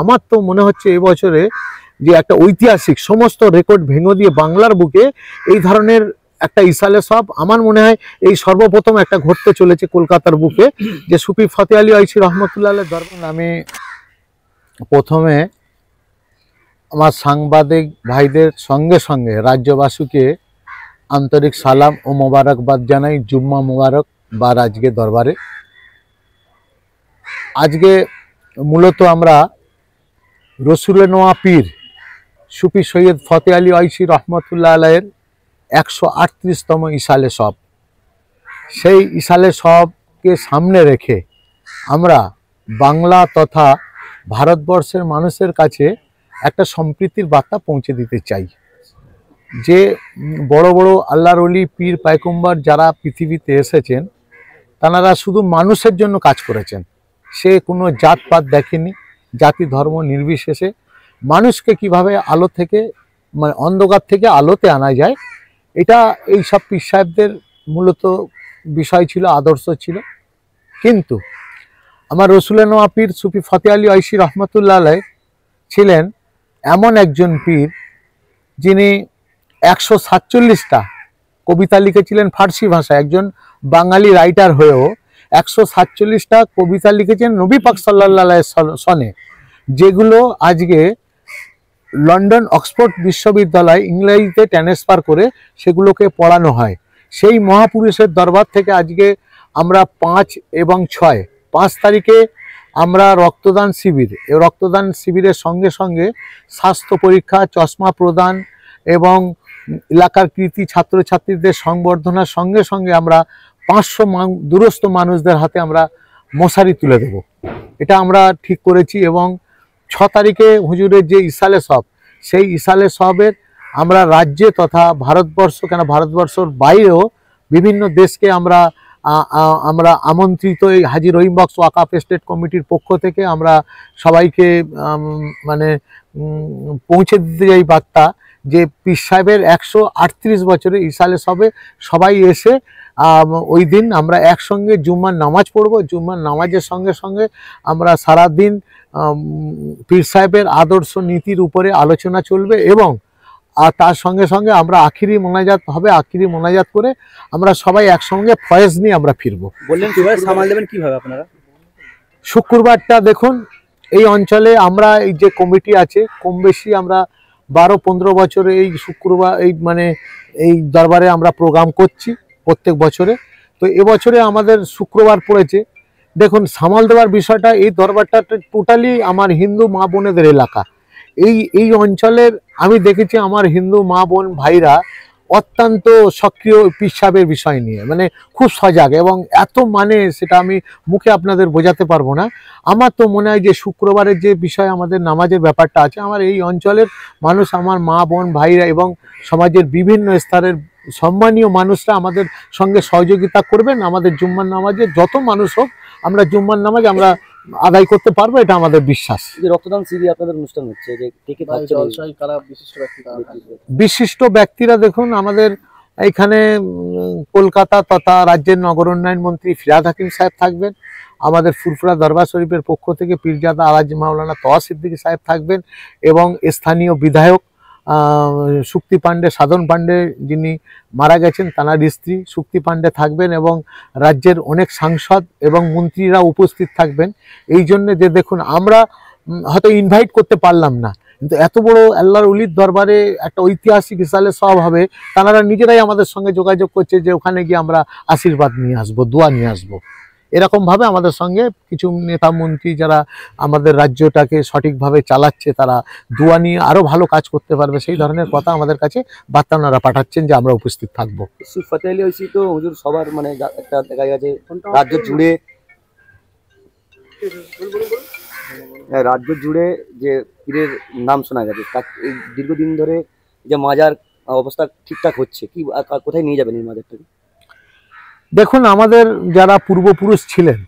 আমার তো মনে হচ্ছে এবছরে যে একটা ঐতিহাসিক সমস্ত রেকর্ড ভেঙে দিয়ে বাংলার বুকে এই ধরনের একটা ইসালে সব আমার মনে হয় এই সর্বপ্রথম একটা ঘটতে চলেছে কলকাতার বুকে যে সুফি ফতে আলী আইসি রহমতুল্লাহ দরবার আমি প্রথমে আমার সাংবাদিক ভাইদের সঙ্গে সঙ্গে রাজ্যবাসীকে আন্তরিক সালাম ও মোবারকবাদ জানাই জুম্মা মোবারক বা রাজকে দরবারে আজকে মূলত আমরা রসুলে নোয়া পীর সুফি সৈয়দ ফতে আলী ঐশী রহমতুল্লাহ আলাইয়ের একশো আটত্রিশতম ইশালে সব সেই ইশালে সবকে সামনে রেখে আমরা বাংলা তথা ভারতবর্ষের মানুষের কাছে একটা সম্প্রীতির বার্তা পৌঁছে দিতে চাই যে বড় বড় আল্লাহর অলি পীর পায়কুম্বার যারা পৃথিবীতে এসেছেন তারা শুধু মানুষের জন্য কাজ করেছেন সে কোনো জাতপাত দেখেনি জাতি ধর্ম নির্বিশেষে মানুষকে কিভাবে আলো থেকে মানে অন্ধকার থেকে আলোতে আনা যায় এটা এই সব পীর সাহেবদের মূলত বিষয় ছিল আদর্শ ছিল কিন্তু আমার রসুলানোয়া পীর সুফি ফতে আলী ঐশী রহমতুল্লাহ ছিলেন এমন একজন পীর যিনি একশো সাতচল্লিশটা কবিতা লিখেছিলেন ফার্সি ভাষায় একজন বাঙালি রাইটার হয়েও একশো সাতচল্লিশটা কবিতা লিখেছেন নবী পাক সাল্লাহ সনে যেগুলো আজকে লন্ডন অক্সফোর্ড বিশ্ববিদ্যালয় ইংরেজিতে ট্রান্সফার করে সেগুলোকে পড়ানো হয় সেই মহাপুরুষের দরবার থেকে আজকে আমরা পাঁচ এবং ছয় পাঁচ তারিখে আমরা রক্তদান শিবির রক্তদান শিবিরের সঙ্গে সঙ্গে স্বাস্থ্য পরীক্ষা চশমা প্রদান এবং এলাকার কৃতি ছাত্রছাত্রীদের সংবর্ধনার সঙ্গে সঙ্গে আমরা পাঁচশো দূরস্থ মানুষদের হাতে আমরা মশারি তুলে দেব এটা আমরা ঠিক করেছি এবং ছ তারিখে হুজুরের যে ইশালে সব সেই ইশালে সবের আমরা রাজ্যে তথা ভারতবর্ষ কেন ভারতবর্ষর বাইরেও বিভিন্ন দেশকে আমরা আমরা আমন্ত্রিত এই হাজি রহিম বক্স ওয়াকাপ স্টেট কমিটির পক্ষ থেকে আমরা সবাইকে মানে পৌঁছে দিতে যাই বার্তা যে পিস সাহেবের একশো বছরে ইশালে সবে সবাই এসে ওই দিন আমরা একসঙ্গে জুম্মার নামাজ পড়ব জুম্মার নামাজের সঙ্গে সঙ্গে আমরা সারা দিন পীর সাহেবের আদর্শ নীতির উপরে আলোচনা চলবে এবং আর তার সঙ্গে সঙ্গে আমরা আখিরি মোনাজাত হবে আখিরি মোনাজাত করে আমরা সবাই একসঙ্গে ফয়েজ নিয়ে আমরা ফিরবো বললেন কিভাবে সামাল দেবেন কিভাবে আপনারা শুক্রবারটা দেখুন এই অঞ্চলে আমরা এই যে কমিটি আছে কম বেশি আমরা বারো পনেরো বছরে এই শুক্রবার এই মানে এই দরবারে আমরা প্রোগ্রাম করছি প্রত্যেক বছরে তো এবছরে আমাদের শুক্রবার পড়েছে দেখুন সামাল দেওয়ার বিষয়টা এই দরবারটা টোটালি আমার হিন্দু মা বোনেদের এলাকা এই এই অঞ্চলের আমি দেখেছি আমার হিন্দু মা বোন ভাইরা অত্যন্ত সক্রিয় পিসাবের বিষয় নিয়ে মানে খুব সজাগ এবং এত মানে সেটা আমি মুখে আপনাদের বোঝাতে পারবো না আমার তো মনে হয় যে শুক্রবারের যে বিষয় আমাদের নামাজের ব্যাপারটা আছে আমার এই অঞ্চলের মানুষ আমার মা বোন ভাইরা এবং সমাজের বিভিন্ন স্তরের সম্মানীয় মানুষরা আমাদের সঙ্গে সহযোগিতা করবেন আমাদের জুম্মান নামাজে যত মানুষ হোক আমরা জুম্মান নামাজ আমরা আদায় করতে পারবো এটা আমাদের বিশ্বাস রক্তদান আপনাদের অনুষ্ঠান হচ্ছে বিশিষ্ট ব্যক্তিরা দেখুন আমাদের এখানে কলকাতা তথা রাজ্যের নগর উন্নয়ন মন্ত্রী ফিরাদ হাকিম সাহেব থাকবেন আমাদের ফুরফুরা দরবার শরীফের পক্ষ থেকে পীরজাদা আলাজ মাওলানা তোয়া সিদ্দিকী সাহেব থাকবেন এবং স্থানীয় বিধায়ক শুক্তি পাণ্ডে সাধন পাণ্ডে যিনি মারা গেছেন তাঁর স্ত্রী শুক্তি পাণ্ডে থাকবেন এবং রাজ্যের অনেক সাংসদ এবং মন্ত্রীরা উপস্থিত থাকবেন এই জন্যে যে দেখুন আমরা হয়তো ইনভাইট করতে পারলাম না কিন্তু এত বড় আল্লাহর উলির দরবারে একটা ঐতিহাসিক হিসাবে সব হবে তাঁরা নিজেরাই আমাদের সঙ্গে যোগাযোগ করছে যে ওখানে গিয়ে আমরা আশীর্বাদ নিয়ে আসবো দোয়া নিয়ে আসবো এরকমভাবে আমাদের সঙ্গে কিছু নেতা মন্ত্রী যারা আমাদের রাজ্যটাকে সঠিকভাবে চালাচ্ছে তারা দুয়া নিয়ে আরও ভালো কাজ করতে পারবে সেই ধরনের কথা আমাদের কাছে বার্তা ওনারা পাঠাচ্ছেন যে আমরা উপস্থিত থাকবো ফতে তো হুজুর সবার মানে একটা দেখা গেছে রাজ্য জুড়ে হ্যাঁ, রাজ্য জুড়ে যে পীরের নাম শোনা গেছে দীর্ঘদিন ধরে যে মাজার অবস্থা ঠিকঠাক হচ্ছে কি কোথায় নিয়ে যাবেন এই মাজারটাকে দেখুন আমাদের যারা পূর্বপুরুষ ছিলেন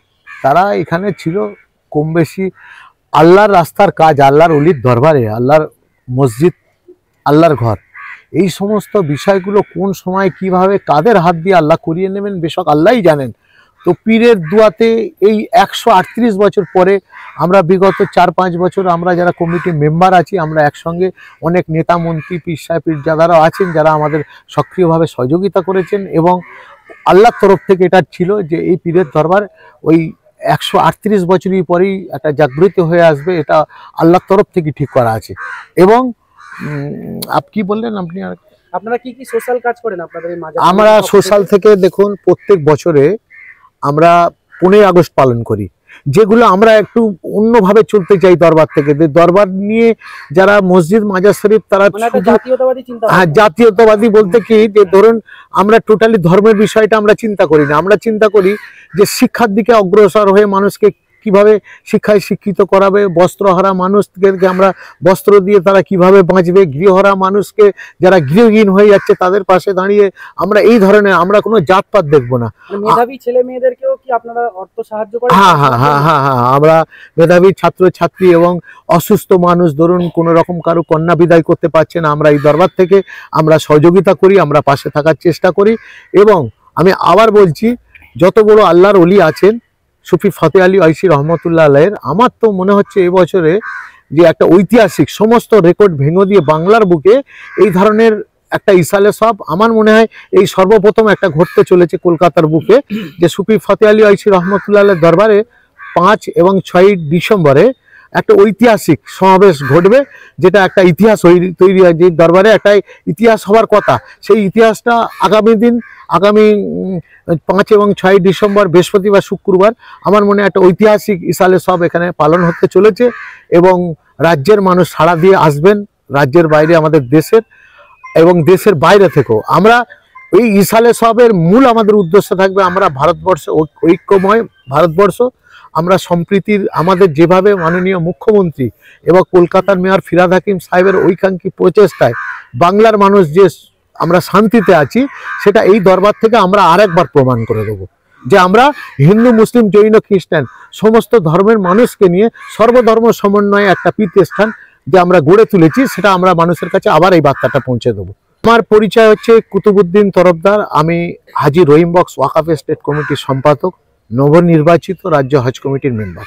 তারা এখানে ছিল কম বেশি আল্লাহর রাস্তার কাজ আল্লাহর অলির দরবারে আল্লাহর মসজিদ আল্লাহর ঘর এই সমস্ত বিষয়গুলো কোন সময় কিভাবে কাদের হাত দিয়ে আল্লাহ করিয়ে নেবেন বেশক আল্লাহই জানেন তো পীরের দুয়াতে এই একশো বছর পরে আমরা বিগত চার পাঁচ বছর আমরা যারা কমিটি মেম্বার আছি আমরা একসঙ্গে অনেক নেতা মন্ত্রী পীর সাহেব পীরজাদারাও আছেন যারা আমাদের সক্রিয়ভাবে সহযোগিতা করেছেন এবং আল্লাহর তরফ থেকে এটা ছিল যে এই পীরের দরবার ওই একশো আটত্রিশ বছরই পরেই একটা জাগ্রত হয়ে আসবে এটা আল্লাহর তরফ থেকে ঠিক করা আছে এবং আপ কি বললেন আপনি আর আপনারা কি কি সোশ্যাল কাজ করেন আপনাদের আমরা সোশ্যাল থেকে দেখুন প্রত্যেক বছরে আমরা পনেরোই আগস্ট পালন করি যেগুলো আমরা একটু অন্যভাবে চলতে চাই দরবার থেকে দরবার নিয়ে যারা মসজিদ মাজার শরীফ তারা মানে হ্যাঁ জাতীয়তাবাদী বলতে কি যে ধরুন আমরা টোটালি ধর্মের বিষয়টা আমরা চিন্তা করি না আমরা চিন্তা করি যে শিক্ষার দিকে অগ্রসর হয়ে মানুষকে কিভাবে শিক্ষায় শিক্ষিত করাবে বস্ত্রহারা মানুষকে আমরা বস্ত্র দিয়ে তারা কিভাবে বাঁচবে গৃহহারা মানুষকে যারা গৃহহীন হয়ে যাচ্ছে তাদের পাশে দাঁড়িয়ে আমরা এই ধরনের আমরা কোনো জাতপাত দেখবো না মানে মেধাবী ছেলে মেয়েদেরকেও কি আপনারা অর্থ সাহায্য করেন হ্যাঁ হ্যাঁ হ্যাঁ হ্যাঁ হ্যাঁ, হ্যাঁ আমরা মেধাবী ছাত্র ছাত্রী এবং অসুস্থ মানুষ ধরুন কোনো রকম কারো কন্যা বিদায় করতে পারছে না আমরা এই দরবার থেকে আমরা সহযোগিতা করি আমরা পাশে থাকার চেষ্টা করি এবং আমি আবার বলছি যত বড় আল্লাহর অলি আছেন সুফি ফতে আলী ঐশি রহমতুল্লাহ আলহের আমার তো মনে হচ্ছে এবছরে যে একটা ঐতিহাসিক সমস্ত রেকর্ড ভেঙে দিয়ে বাংলার বুকে এই ধরনের একটা ইসালে সব আমার মনে হয় এই সর্বপ্রথম একটা ঘটতে চলেছে কলকাতার বুকে যে সুফি ফতে আলী ঐশি রহমতুল্লাহ আলহের দরবারে পাঁচ এবং ছয় ডিসেম্বরে একটা ঐতিহাসিক সমাবেশ ঘটবে যেটা একটা ইতিহাস তৈরি হয় যে দরবারে একটা ইতিহাস হওয়ার কথা সেই ইতিহাসটা আগামী দিন আগামী পাঁচ এবং ছয় ডিসেম্বর বৃহস্পতিবার শুক্রবার আমার মনে একটা ঐতিহাসিক ইসালে সব এখানে পালন হতে চলেছে এবং রাজ্যের মানুষ সাড়া দিয়ে আসবেন রাজ্যের বাইরে আমাদের দেশের এবং দেশের বাইরে থেকেও আমরা এই ইসালে সবের মূল আমাদের উদ্দেশ্য থাকবে আমরা ভারতবর্ষে ঐক্যময় ভারতবর্ষ আমরা সম্প্রীতির আমাদের যেভাবে মাননীয় মুখ্যমন্ত্রী এবং কলকাতার মেয়র ফিরাদ হাকিম সাহেবের ঐকাঙ্ক্ষী প্রচেষ্টায় বাংলার মানুষ যে আমরা শান্তিতে আছি সেটা এই দরবার থেকে আমরা আরেকবার প্রমাণ করে দেবো যে আমরা হিন্দু মুসলিম জৈন খ্রিস্টান সমস্ত ধর্মের মানুষকে নিয়ে সর্বধর্ম সমন্বয়ে একটা পীঠস্থান যে আমরা গড়ে তুলেছি সেটা আমরা মানুষের কাছে আবার এই বার্তাটা পৌঁছে দেবো আমার পরিচয় হচ্ছে কুতুবুদ্দিন তরফদার আমি হাজি রহিম বক্স ওয়াকাফ স্টেট কমিটির সম্পাদক নবনির্বাচিত রাজ্য হজ কমিটির মেম্বার